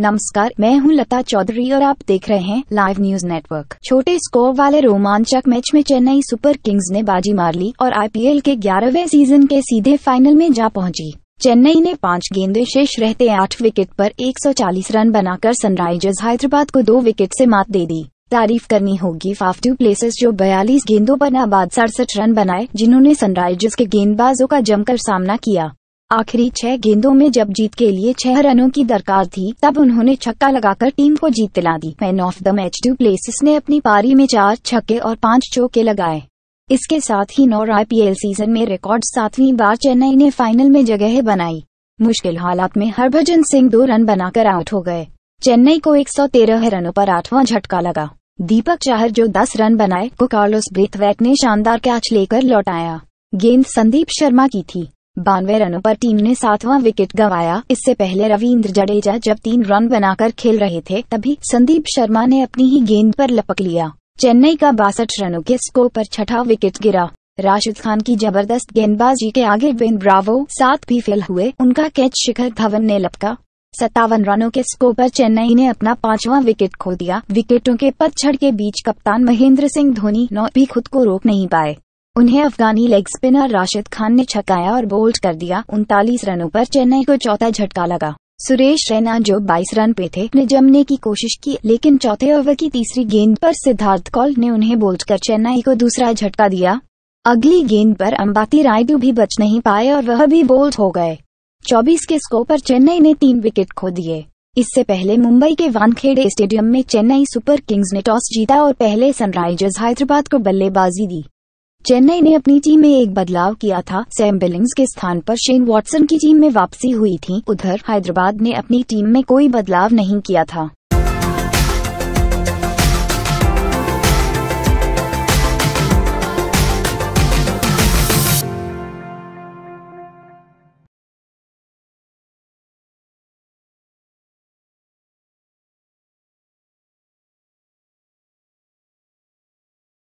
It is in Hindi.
नमस्कार मैं हूं लता चौधरी और आप देख रहे हैं लाइव न्यूज नेटवर्क छोटे स्कोर वाले रोमांचक मैच में चेन्नई सुपर किंग्स ने बाजी मार ली और आईपीएल के ग्यारहवे सीजन के सीधे फाइनल में जा पहुंची चेन्नई ने पांच गेंदे शेष रहते आठ विकेट पर 140 रन बनाकर सनराइजर्स हैदराबाद को दो विकेट से मात दे दी तारीफ करनी होगी टू प्लेसेस जो 42 गेंदों पर नाबाद सड़सठ रन बनाए जिन्होंने सनराइजर्स के गेंदबाजों का जमकर सामना किया आखिरी छह गेंदों में जब जीत के लिए छह रनों की दरकार थी तब उन्होंने छक्का लगाकर टीम को जीत दिला दी man of the match du Plessis ने अपनी पारी में चार छक्के और पांच चौके लगाए इसके साथ ही नौ आईपीएल सीजन में रिकॉर्ड सातवीं बार चेन्नई ने फाइनल में जगह बनाई मुश्किल हालात में हरभजन सिंह दो रन बनाकर आउट हो गए चेन्नई को 113 रनों पर आठवां झटका लगा दीपक चाहर जो 10 रन बनाए को कार्लोस ब्रेथवैट ने शानदार कैच लेकर लौटाया गेंद संदीप शर्मा की थी बानवे रनों पर टीम ने सातवां विकेट गंवाया इससे पहले रविंद्र जडेजा जब तीन रन बनाकर खेल रहे थे तभी संदीप शर्मा ने अपनी ही गेंद पर लपक लिया चेन्नई का बासठ रनों के स्कोर पर छठा विकेट गिरा राशिद खान की जबरदस्त गेंदबाजी के आगे विन ब्रावो सात भी फेल हुए उनका कैच शिखर धवन ने लपका सत्तावन रनों के स्कोर पर चेन्नई ने अपना पांचवा विकेट खो दिया विकेटों के पतझड़ के बीच कप्तान महेंद्र सिंह धोनी नौ भी खुद को रोक नहीं पाए उन्हें अफगानी लेग स्पिनर राशिद खान ने छकाया और बोल्ड कर दिया उनतालीस रनों पर चेन्नई को चौथा झटका लगा सुरेश रैना जो 22 रन पे थे ने जमने की कोशिश की लेकिन चौथे ओवर की तीसरी गेंद पर सिद्धार्थ कौल ने उन्हें बोल्ड कर चेन्नई को दूसरा झटका दिया अगली गेंद पर अंबाती रायडू भी बच नहीं पाए और वह भी बोल्ड हो गए 24 के स्कोर पर चेन्नई ने तीन विकेट खो दिए इससे पहले मुंबई के वानखेड़े स्टेडियम में चेन्नई सुपर किंग्स ने टॉस जीता और पहले सनराइजर्स हैदराबाद को बल्लेबाजी दी चेन्नई ने अपनी टीम में एक बदलाव किया था सैम बिलिंग्स के स्थान पर शेन वॉटसन की टीम में वापसी हुई थी उधर हैदराबाद ने अपनी टीम में कोई बदलाव नहीं किया था